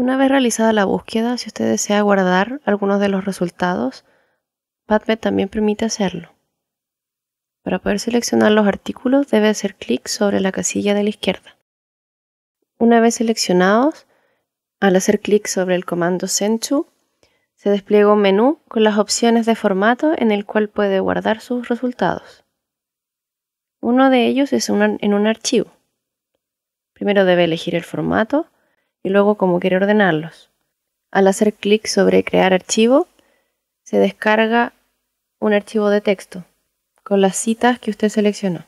Una vez realizada la búsqueda, si usted desea guardar algunos de los resultados, PubMed también permite hacerlo. Para poder seleccionar los artículos debe hacer clic sobre la casilla de la izquierda. Una vez seleccionados, al hacer clic sobre el comando Send to, se despliega un menú con las opciones de formato en el cual puede guardar sus resultados. Uno de ellos es en un archivo. Primero debe elegir el formato y luego cómo quiere ordenarlos. Al hacer clic sobre crear archivo, se descarga un archivo de texto con las citas que usted seleccionó.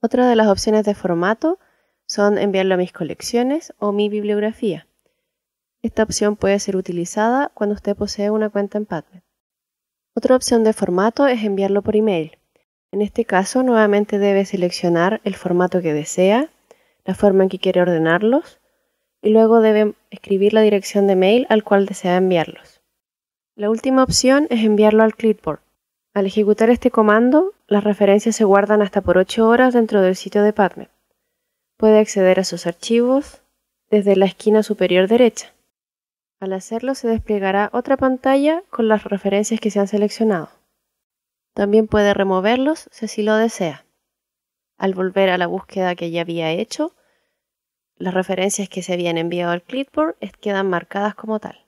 Otra de las opciones de formato son enviarlo a mis colecciones o mi bibliografía. Esta opción puede ser utilizada cuando usted posee una cuenta en Padme. Otra opción de formato es enviarlo por email. En este caso, nuevamente debe seleccionar el formato que desea, la forma en que quiere ordenarlos y luego debe escribir la dirección de mail al cual desea enviarlos. La última opción es enviarlo al clipboard. Al ejecutar este comando, las referencias se guardan hasta por 8 horas dentro del sitio de Padme. Puede acceder a sus archivos desde la esquina superior derecha. Al hacerlo se desplegará otra pantalla con las referencias que se han seleccionado. También puede removerlos si así lo desea. Al volver a la búsqueda que ya había hecho, las referencias que se habían enviado al clipboard eh, quedan marcadas como tal.